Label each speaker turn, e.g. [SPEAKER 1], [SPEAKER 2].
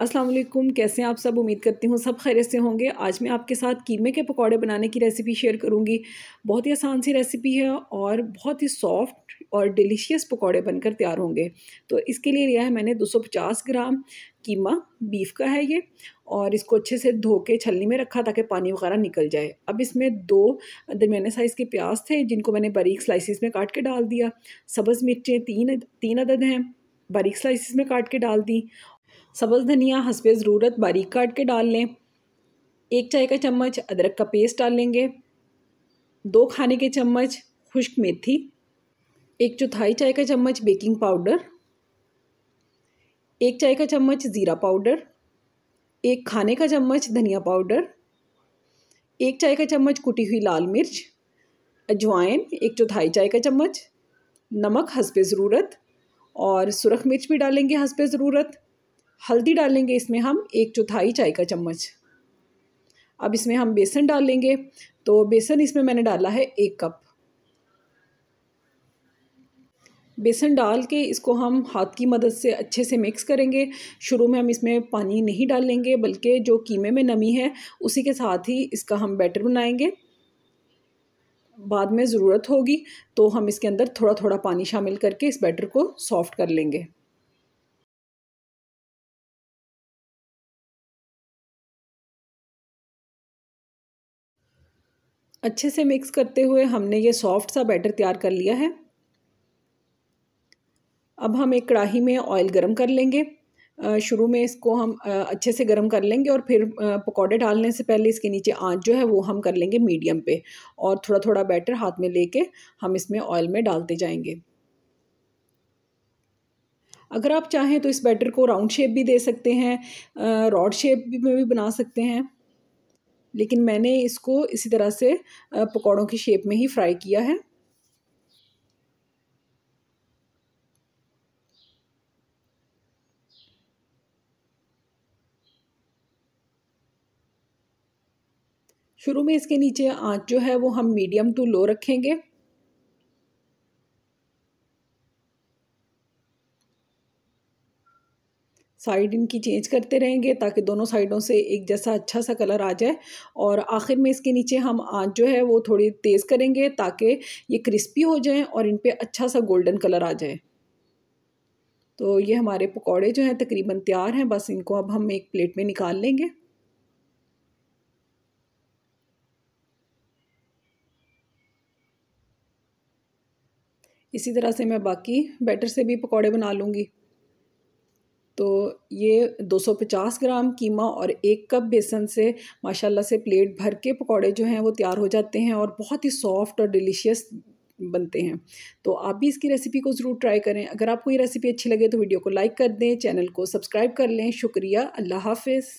[SPEAKER 1] अस्सलाम वालेकुम कैसे हैं आप सब उम्मीद करती हूँ सब खैर से होंगे आज मैं आपके साथ कीमे के पकौड़े बनाने की रेसिपी शेयर करूँगी बहुत ही आसान सी रेसिपी है और बहुत ही सॉफ्ट और डिलीशियस पकौड़े बनकर तैयार होंगे तो इसके लिए लिया है मैंने 250 ग्राम कीमा बीफ का है ये और इसको अच्छे से धो के छलनी में रखा ताकि पानी वगैरह निकल जाए अब इसमें दो दरमियाने साइज़ के प्याज थे जिनको मैंने बारीक स्लाइसिस में काट के डाल दिया सब्ज़ मिर्चें तीन तीन अदद हैं बारीक स्लाइसिस में काट के डाल दी सब्ज़ धनिया हंसबे ज़रूरत बारीक काट के डाल लें एक चाय का चम्मच अदरक का पेस्ट डाल लेंगे दो खाने के चम्मच खुश्क मेथी एक चौथाई चाय का चम्मच बेकिंग पाउडर एक चाय का चम्मच ज़ीरा पाउडर एक खाने का चम्मच धनिया पाउडर एक चाय का चम्मच कुटी हुई लाल मिर्च अजवाइन एक चौथाई चाय का चम्मच नमक हंसबे ज़रूरत और सुरख मिर्च भी डालेंगे हंसबे ज़रूरत हल्दी डालेंगे इसमें हम एक चौथाई चाय का चम्मच अब इसमें हम बेसन डाल लेंगे तो बेसन इसमें मैंने डाला है एक कप बेसन डाल के इसको हम हाथ की मदद से अच्छे से मिक्स करेंगे शुरू में हम इसमें पानी नहीं डालेंगे बल्कि जो कीमे में नमी है उसी के साथ ही इसका हम बैटर बनाएंगे बाद में ज़रूरत होगी तो हम इसके अंदर थोड़ा थोड़ा पानी शामिल करके इस बैटर को सॉफ्ट कर लेंगे अच्छे से मिक्स करते हुए हमने ये सॉफ्ट सा बैटर तैयार कर लिया है अब हम एक कढ़ाही में ऑयल गरम कर लेंगे शुरू में इसको हम अच्छे से गर्म कर लेंगे और फिर पकौड़े डालने से पहले इसके नीचे आंच जो है वो हम कर लेंगे मीडियम पे और थोड़ा थोड़ा बैटर हाथ में लेके हम इसमें ऑयल में डालते जाएंगे अगर आप चाहें तो इस बैटर को राउंड शेप भी दे सकते हैं रॉड शेप भी में भी बना सकते हैं लेकिन मैंने इसको इसी तरह से पकौड़ों की शेप में ही फ्राई किया है शुरू में इसके नीचे आँच जो है वो हम मीडियम टू लो रखेंगे साइड इनकी चेंज करते रहेंगे ताकि दोनों साइडों से एक जैसा अच्छा सा कलर आ जाए और आखिर में इसके नीचे हम आँच जो है वो थोड़ी तेज़ करेंगे ताकि ये क्रिस्पी हो जाएँ और इन पर अच्छा सा गोल्डन कलर आ जाए तो ये हमारे पकौड़े जो हैं तकरीबन तैयार हैं बस इनको अब हम एक प्लेट में निकाल लेंगे इसी तरह से मैं बाकी बैटर से भी पकौड़े बना लूँगी तो ये 250 ग्राम कीमा और एक कप बेसन से माशाल्लाह से प्लेट भर के पकौड़े जो हैं वो तैयार हो जाते हैं और बहुत ही सॉफ्ट और डिलीशियस बनते हैं तो आप भी इसकी रेसिपी को ज़रूर ट्राई करें अगर आपको ये रेसिपी अच्छी लगे तो वीडियो को लाइक कर दें चैनल को सब्सक्राइब कर लें शुक्रिया अल्लाह हाफिज़